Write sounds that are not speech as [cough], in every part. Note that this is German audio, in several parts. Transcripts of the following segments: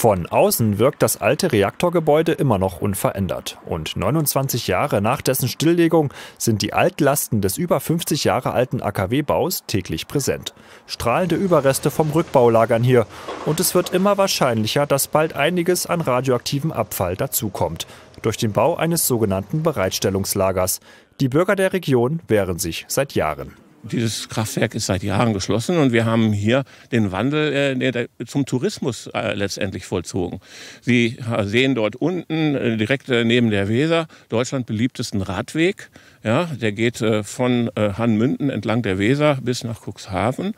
Von außen wirkt das alte Reaktorgebäude immer noch unverändert. Und 29 Jahre nach dessen Stilllegung sind die Altlasten des über 50 Jahre alten AKW-Baus täglich präsent. Strahlende Überreste vom Rückbau lagern hier. Und es wird immer wahrscheinlicher, dass bald einiges an radioaktivem Abfall dazukommt. Durch den Bau eines sogenannten Bereitstellungslagers. Die Bürger der Region wehren sich seit Jahren. Dieses Kraftwerk ist seit Jahren geschlossen und wir haben hier den Wandel äh, zum Tourismus äh, letztendlich vollzogen. Sie sehen dort unten, äh, direkt äh, neben der Weser, Deutschland beliebtesten Radweg. Ja, der geht äh, von äh, Hannmünden entlang der Weser bis nach Cuxhaven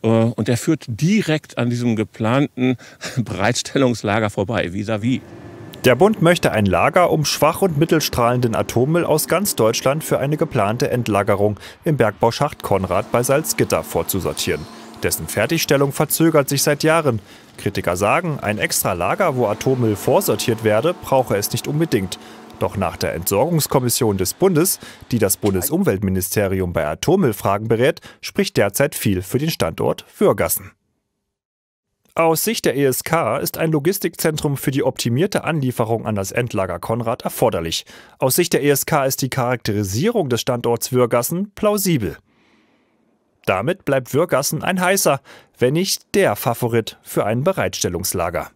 und der führt direkt an diesem geplanten [laughs] Bereitstellungslager vorbei, vis-à-vis. vis à vis der Bund möchte ein Lager, um schwach und mittelstrahlenden Atommüll aus ganz Deutschland für eine geplante Endlagerung im Bergbauschacht Konrad bei Salzgitter vorzusortieren. Dessen Fertigstellung verzögert sich seit Jahren. Kritiker sagen, ein extra Lager, wo Atommüll vorsortiert werde, brauche es nicht unbedingt. Doch nach der Entsorgungskommission des Bundes, die das Bundesumweltministerium bei Atommüllfragen berät, spricht derzeit viel für den Standort Würgassen. Aus Sicht der ESK ist ein Logistikzentrum für die optimierte Anlieferung an das Endlager Konrad erforderlich. Aus Sicht der ESK ist die Charakterisierung des Standorts Würgassen plausibel. Damit bleibt Würgassen ein heißer, wenn nicht der Favorit für ein Bereitstellungslager.